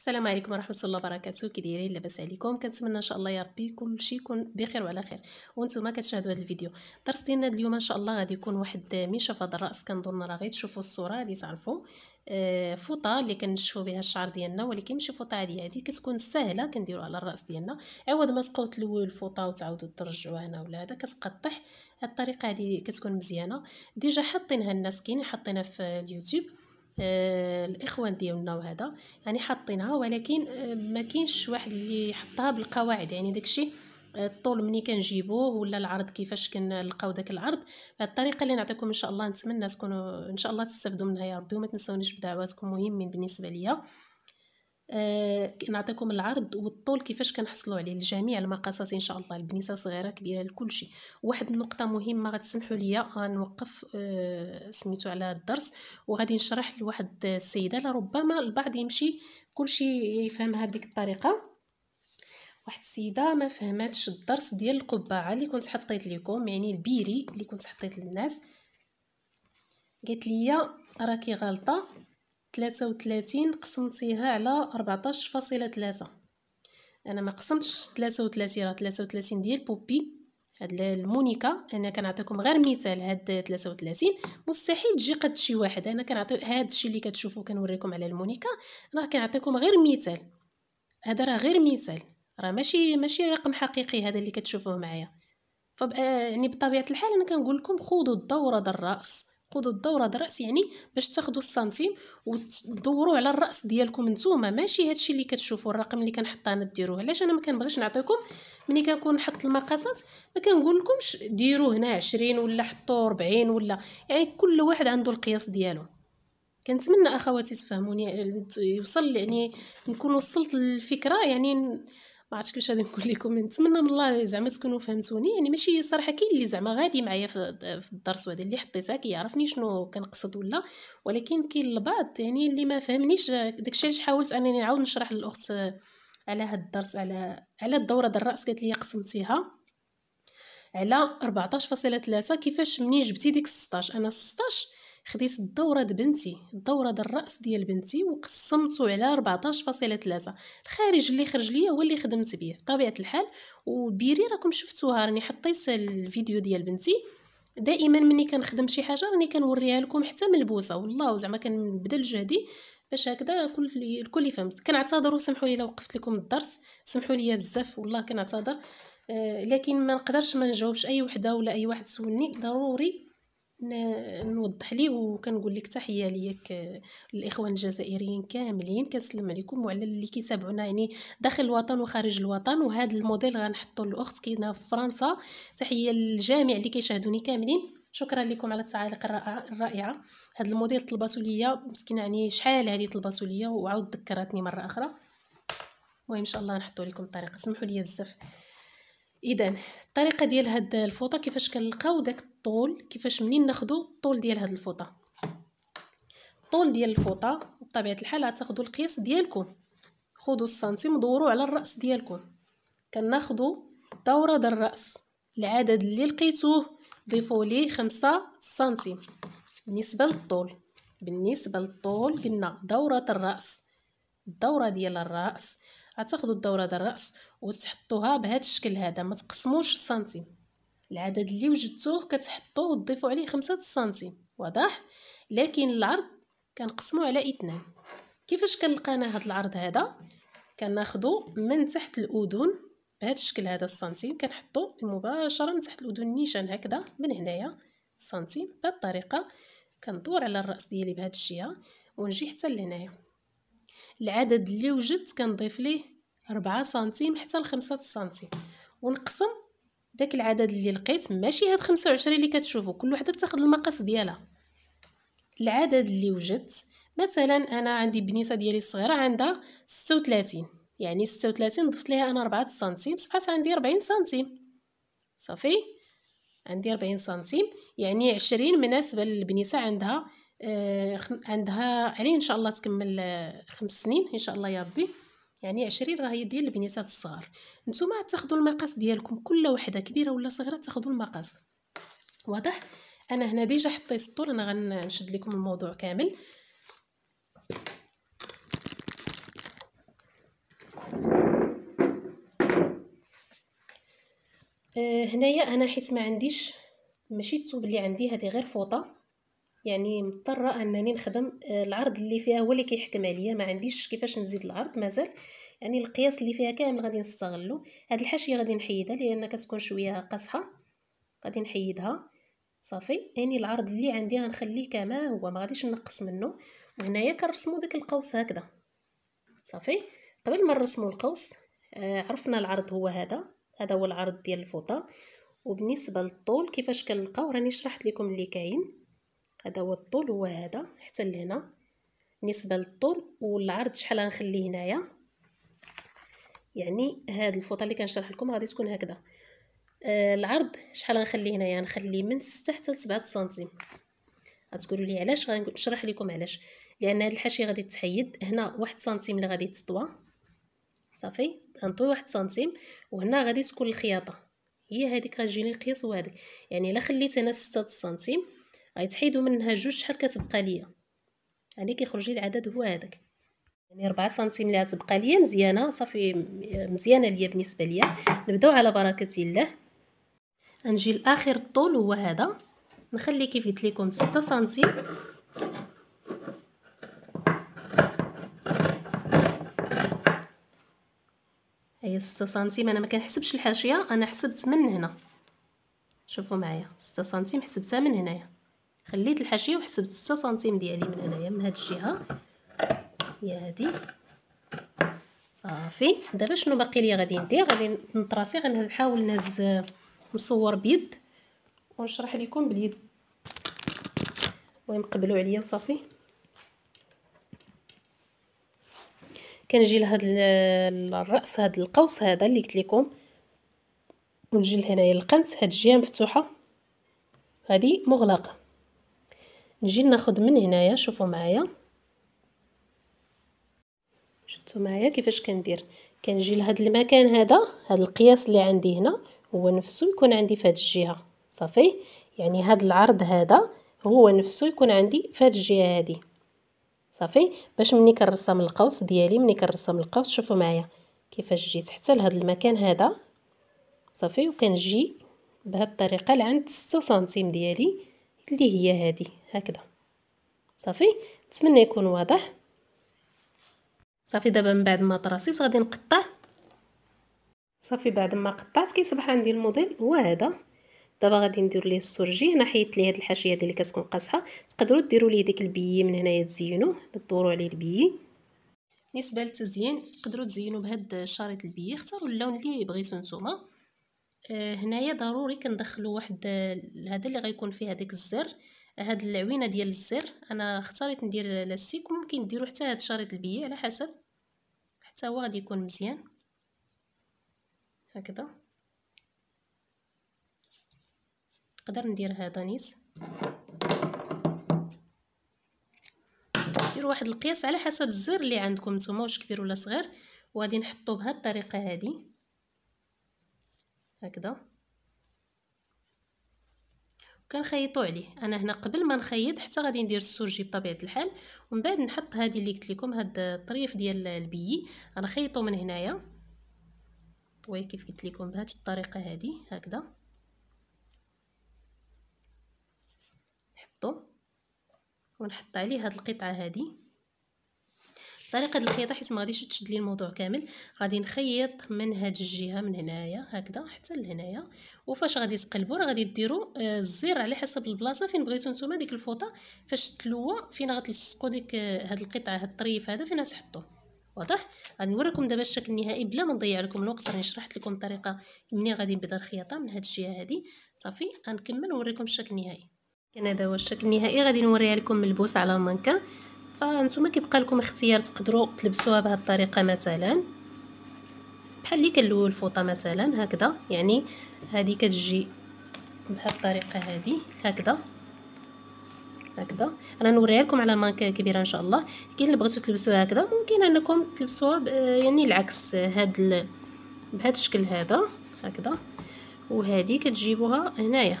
السلام عليكم ورحمه الله وبركاته كي دايرين لاباس عليكم كنتمنى ان شاء الله يا ربي كلشي يكون بخير وعلى خير وانتم كتشاهدوا هذا الفيديو الدرس ديالنا اليوم ان شاء الله غادي يكون واحد منشفه الراس كنظن راه غير تشوفوا الصوره غادي تعرفوا آه، فوطه اللي كنشفوا بها الشعر ديالنا ولكن ماشي فوطه عاديه هذه كتكون سهله كنديروا على الراس ديالنا عوض ما تبقاو تلويو الفوطه وتعاودوا ترجعوها هنا ولا هذا كتبقى طيح هاد الطريقه هذه كتكون مزيانه ديجا حاطينها الناس كاين حاطينها في اليوتيوب آه الاخوان ديالنا وهذا يعني حاطينها ولكن آه، ما كاينش واحد اللي حطها بالقواعد يعني داكشي آه، الطول مني كنجيبوه ولا العرض كيفاش كنلقاو داك العرض الطريقه اللي نعطيكم ان شاء الله نتمنى تكونوا ان شاء الله تستافدوا منها يا ربي وما تنساونيش بدعواتكم مهمين بالنسبه ليا آه نعطيكم العرض والطول كيفاش كنحصلوا عليه لجميع المقاسات ان شاء الله البنيسه صغيره كبيره لكل شيء واحد النقطه مهمه غتسمحوا لي نوقف آه سميتو على الدرس وغادي نشرح لواحد السيده لربما البعض يمشي كل شيء يفهمها بديك الطريقه واحد السيده ما فهماتش الدرس ديال القبعه اللي كنت حطيت لكم يعني البيري اللي كنت حطيت للناس قالت لي راكي غلطه وثلاثين قسمتيها على فاصلة ثلاثة انا ما قسمتش وثلاثين راه وثلاثين ديال بوبي هاد المونيكا انا كنعطيكم غير مثال هاد وثلاثين مستحيل تجي قد شي واحد انا كنعطي هاد الشي اللي كتشوفو كنوريكم على المونيكا راه كنعطيكم غير مثال هدا راه غير مثال راه ماشي ماشي رقم حقيقي هذا اللي كتشوفوه معايا فب آه، يعني بطبيعه الحال انا كنقول لكم خذوا الدوره الراس خذوا الدوره د الراس يعني باش تاخذوا السنتيم وتدوروا على الراس ديالكم نتوما ماشي هادشي اللي كتشوفوا الرقم اللي كنحط انا ديروه علاش انا ما كنبغيش نعطيكم ملي كنكون نحط المقاسات ما كنقول لكمش ديروا هنا 20 ولا حطوا 40 ولا يعني كل واحد عنده القياس ديالو كنتمنى اخواتي تفهموني يوصل يعني نكون وصلت الفكره يعني ما عرفتش كيفاش غادي نقول لكم نتمنى من الله زعما تكونوا فهمتوني يعني ماشي صراحه كاين اللي زعما غادي معايا في الدرس وهذا اللي حطيتها كيعرفني شنو كنقصد ولا ولكن كاين البعض يعني اللي ما فهمنيش داكشي علاش حاولت انني نعاود نشرح للاخت على هاد الدرس على على الدوره ديال الراس قالت لي قسمتيها على 14.3 كيفاش منين جبتي ديك 16 انا 16 خديت الدوره د بنتي الدوره د الراس ديال بنتي وقسمته على 14.3 الخارج اللي خرج ليا هو اللي خدمت به بطبيعه الحال وبيري راكم شفتوها راني حطيت الفيديو ديال بنتي دائما ملي كنخدم شي حاجه راني كنوريها لكم حتى من البوسه والله زعما كنبدل جهدي باش هكذا كل الكل فهمت كنعتذر وسمحوا لي لو وقفت لكم الدرس سمحوا لي بزاف والله كنعتذر آه، لكن ما نقدرش ما نجاوبش اي وحده ولا اي واحد سولني ضروري نوضح ليه وكنقول لك تحيه ليك الاخوان الجزائريين كاملين كنسلم عليكم وعلى اللي كيتابعونا يعني داخل الوطن وخارج الوطن وهذا الموديل غنحطو لاخت كاينه في فرنسا تحيه للجامع اللي كيشاهدوني كاملين شكرا لكم على التعاليق الرائعه هذا الموديل طلباتو ليا مسكينه يعني شحال هذه طلباتو ليا وعاود ذكرتني مره اخرى المهم ان شاء الله نحطو لكم الطريقه سمحوا لي بزاف اذا الطريقه ديال هاد الفوطه كيفاش كنلقاو داك الطول كيفاش منين ناخذوا الطول ديال هاد الفوطه الطول ديال الفوطه بطبيعه الحال غتاخذوا القياس ديالكم خذوا السنتيم دوروا على الراس ديالكم كناخذوا دوره ديال الراس العدد اللي لقيتوه ضيفوا ليه خمسة سنتيم بالنسبه للطول بالنسبه للطول قلنا دوره الراس الدوره ديال الراس غتاخذوا الدوره ديال الراس وتحطوها بهذا الشكل هذا ما تقسموش السنتيم العدد اللي وجدتوه كتحطوه وتضيفوا عليه خمسة السنتيم واضح لكن العرض كنقسمو على اثنان كيفاش كنلقانا هاد العرض هذا كناخدو من تحت الاذن بهذا الشكل هذا السنتيم كنحطو مباشره من تحت الاذن نيشان هكذا من هنايا سنتيم بهذه الطريقه كندور على الراس ديالي بهذا الشيء ونجي حتى لهنايا العدد اللي وجدت كنضيف ليه ربعة سنتيم حتى لخمسة سنتيم ونقسم داك العدد اللي لقيت ماشي هاد خمسة وعشرين اللي كتشوفو كل وحده تاخد المقاس ديالها العدد اللي وجدت مثلا انا عندي بنيته ديالي الصغيره عندها ستة وتلاتين يعني ستة وتلاتين ضفت ليها انا ربعة سنتيم صبحت عندي ربعين سنتيم صافي عندي ربعين سنتيم يعني عشرين مناسبه للبنيته عندها آه عندها عليه ان شاء الله تكمل آه، خمس سنين ان شاء الله يا ربي يعني عشرين راهي ديال البنيتات الصغار نتوما تاخذوا المقاس ديالكم كل وحده كبيره ولا صغيره تاخذوا المقاس واضح انا هنا ديجا حطيت الطول انا غنشد لكم الموضوع كامل آه هنايا انا حيت ما عنديش ماشي الثوب اللي عندي هذه غير فوطه يعني مضطرة أنني نخدم آه، العرض اللي فيها هو اللي كيحكم عليا ما عنديش كيفاش نزيد العرض مازال يعني القياس اللي فيها كامل غادي نستغلو هاد الحاشية غادي نحيدها لأن كتكون شوية قاصحة غادي نحيدها صافي يعني العرض اللي عندي غنخليه كما هو ما غاديش نقص منه وهنايا كنرسمو داك القوس هكذا صافي قبل ما نرسمو القوس آه عرفنا العرض هو هذا هذا هو العرض ديال الفوطه وبالنسبه للطول كيفاش كنلقاو راني شرحت لكم اللي كاين هذا هو الطول هو هذا حتى لهنا بالنسبه للطول والعرض شحال غنخليه هنايا يعني هاد الفوطه اللي كنشرح لكم غادي تكون هكذا آه العرض شحال غنخليه هنايا غنخليه من 6 حتى 7 سنتيم غتقولوا لي علاش غنشرح لكم علاش لان هاد الحاشيه غادي تحيد هنا واحد سنتيم اللي غادي تطوى صافي غنطوي واحد سنتيم وهنا غادي تكون الخياطه هي هذيك غتجيني القياس وهذه يعني الا خليت هنا 6 سنتيم غيتحيدوا منها جوج شحال كتبقى ليا يعني كيخرج لي العدد هو هذاك يعني 4 سنتيم اللي غتبقى ليا مزيانه صافي مزيانه ليا بالنسبه ليا نبداو على بركه الله غنجي لاخر الطول هو هذا نخلي كيف قلت لكم 6 سنتيم هي 6 سنتيم انا ما كنحسبش الحاشيه انا حسبت من هنا شوفوا معايا 6 سنتيم حسبتها من هنايا خليت الحاشيه وحسبت 6 سنتيم ديالي من هنايا من هاد الجهه هي هادي صافي دابا شنو باقي لي غادي ندير غادي نطراسي غنحاول نهز نصور آه، بيد ونشرح لكم باليد المهم قبلوا عليا وصافي كنجي لهاد آه، الراس هاد القوس هذا اللي قلت لكم ونجي لهنايا القنت هاد الجهه مفتوحه هذه مغلقه نجي ناخد من هنايا شوفوا معايا شفتوا معايا كيفاش كندير كنجي لهاد المكان هذا هاد القياس اللي عندي هنا هو نفسه يكون عندي في هاد الجهه صافي يعني هاد العرض هذا هو نفسه يكون عندي في هاد الجهه هادي صافي باش ملي كنرسم القوس ديالي ملي كنرسم القوس شوفوا معايا كيفاش جيت حتى لهاد المكان هذا صافي وكنجي بهاد الطريقه لعند 6 سنتيم ديالي اللي هي هادي هكذا صافي نتمنى يكون واضح صافي دابا من بعد ما طراسيس غادي نقطع صافي بعد ما قطعت كيصبح عندي الموديل هو هذا دابا غادي ندير ليه السرجي هنا حيدت ليه هاد الحاشيه هادي اللي كتكون قاصحه تقدروا ديروا ليه ديك البيي من هنايا تزينوه تدوروا عليه البيي بالنسبه للتزيين تقدروا تزينوا بهاد الشريط البيي اختاروا اللون اللي بغيتو نتوما آه هنايا ضروري كندخلوا واحد هذا اللي غيكون فيه هذاك الزر هاد العوينه ديال الزر انا اختاريت ندير لاستيك وممكن نديرو حتى هاد شريط البي على حسب حتى هو غادي يكون مزيان هكذا نقدر ندير هذا نيت ندير واحد القياس على حسب الزر اللي عندكم نتوما واش كبير ولا صغير وغادي نحطو بهاد الطريقه هذه هكذا كنخيطو عليه انا هنا قبل ما نخيط حتى غادي ندير السورجي بطبيعه الحال ومن بعد نحط هذه اللي قلت لكم هاد الطريف ديال البيي غنخيطو من هنايا وي كيف قلت لكم بهذه الطريقه هذه هكذا نحطو ونحط عليه هاد القطعه هذه طريقه الخياطه حيت ما غاديش تشد لي الموضوع كامل غادي نخيط من هاد الجهه من هنايا هكذا حتى لهنايا وفاش غادي تقلبوا راه غادي ديروا آه، الزر على حسب البلاصه فين بغيتو نتوما ديك الفوطه فاش تلوى فين غتلصقوا ديك آه، هاد القطعه هاد الطريف هذا فين غتحطوه واضح غادي نوريكم دابا الشكل النهائي بلا ما نضيع لكم الوقت راني شرحت لكم الطريقه منين غادي نبدا الخياطه من هاد الجهه هادي صافي غنكمل نوريكم الشكل النهائي كان هذا هو الشكل النهائي غادي نوريها لكم ملبوس على المانكا فانتوما كيبقى لكم اختيار تقدروا تلبسوها بهذه الطريقه مثلا بحال اللي كنلوي الفوطه مثلا هكذا يعني هذه كتجي بهذه الطريقه هذه هكذا هكذا انا نوريها لكم على مانكا كبيره ان شاء الله كاين اللي بغيتو تلبسوها هكذا ممكن انكم تلبسوها يعني العكس هذا بهذا الشكل هذا هكذا وهذه كتجيبوها هنايا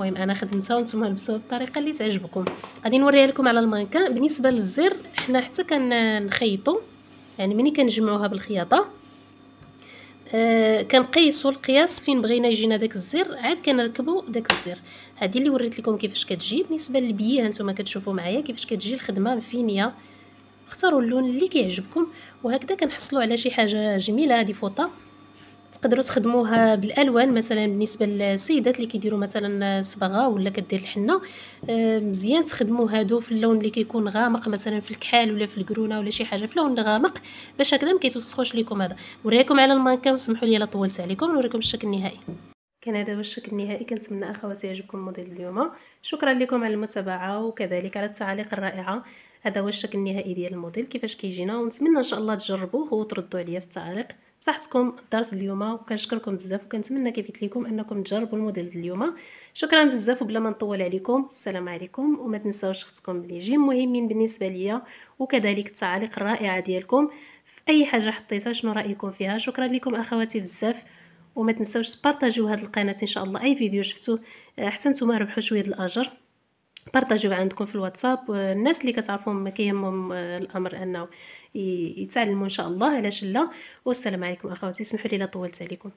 المهم انا خدمتها وانتم لبسوها بالطريقه اللي تعجبكم غادي نوريها لكم على المانكا بالنسبه للزر حنا حتى كنخيطوا يعني ملي كنجمعوها بالخياطه آه كنقيسوا القياس فين بغينا يجينا داك الزر عاد كنركبوا داك الزر هذه اللي وريت لكم كيفاش كتجي بالنسبه للبيه نتوما كتشوفوا معايا كيفاش كتجي الخدمه فينيا اختاروا اللون اللي كيعجبكم وهكذا كنحصلوا على شي حاجه جميله هذه فوطه تقدروا تخدموها بالالوان مثلا بالنسبه للسيدات اللي كيديروا مثلا الصبغه ولا كدير الحنه آه، مزيان تخدموا هادو في اللون اللي كيكون غامق مثلا في الكحال ولا في الكرونه ولا شي حاجه في لون غامق باش هكذا ما كيتوسخوش لكم هذا وريكم على المانكا وسمحوا لي الا طولت عليكم نوريكم الشكل النهائي كان هذا هو الشكل النهائي كنتمنى اخواتي يعجبكم الموديل اليوم شكرا لكم على المتابعه وكذلك على التعاليق الرائعه هذا هو الشكل النهائي ديال الموديل كيفاش كيجينا ونتمنى ان شاء الله تجربوه وتردوا عليا في التعاليق بصحتكم الدرس اليوم وكنشكركم بزاف وكنتمنى كيف قلت لكم انكم تجربوا الموديل اليوم شكرا بزاف وبلا ما نطول عليكم السلام عليكم وما تنساوش اختكم لي جيم مهمين بالنسبه ليا وكذلك التعاليق الرائعه ديالكم في اي حاجه حطيتها شنو رايكم فيها شكرا لكم اخواتي بزاف وما تنساوش تبارطاجيو هذه القناه ان شاء الله اي فيديو شفتوه حتى نتوما ربحوا شويه الاجر بارطاجيو عندكم في الواتساب الناس اللي كتعرفوهم ما كيهمهم آه، الامر انه يتعلموا ان شاء الله علاش لا والسلام عليكم اخواتي سمحوا لي لا طولت عليكم